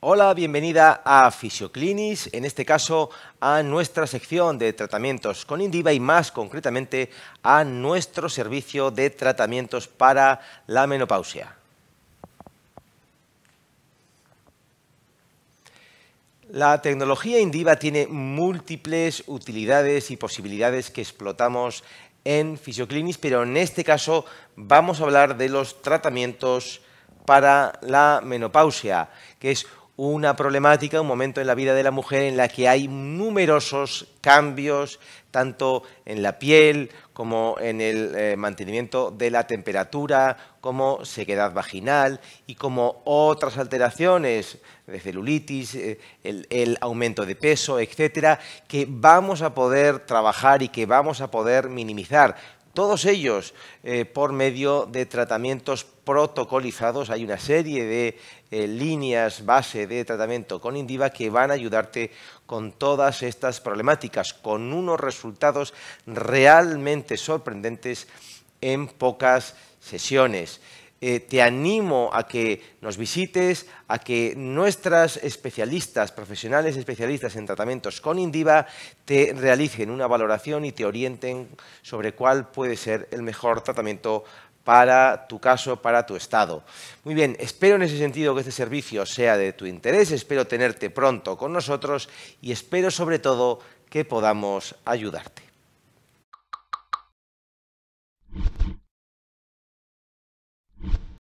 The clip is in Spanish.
Hola, bienvenida a Fisioclinis, en este caso a nuestra sección de tratamientos con Indiva y más concretamente a nuestro servicio de tratamientos para la menopausia. La tecnología Indiva tiene múltiples utilidades y posibilidades que explotamos en Fisioclinis, pero en este caso vamos a hablar de los tratamientos para la menopausia, que es una problemática, un momento en la vida de la mujer en la que hay numerosos cambios, tanto en la piel como en el eh, mantenimiento de la temperatura, como sequedad vaginal y como otras alteraciones de celulitis, eh, el, el, aumento de peso, etcétera, que vamos a poder trabajar y que vamos a poder minimizar, todos ellos eh, por medio de tratamientos protocolizados. Hay una serie de eh, líneas base de tratamiento con Indiva que van a ayudarte con todas estas problemáticas, con unos resultados realmente sorprendentes en pocas sesiones. Eh, te animo a que nos visites, a que nuestras especialistas, profesionales especialistas en tratamientos con Indiva, te realicen una valoración y te orienten sobre cuál puede ser el mejor tratamiento para tu caso, para tu estado. Muy bien, espero en ese sentido que este servicio sea de tu interés, espero tenerte pronto con nosotros y espero sobre todo que podamos ayudarte.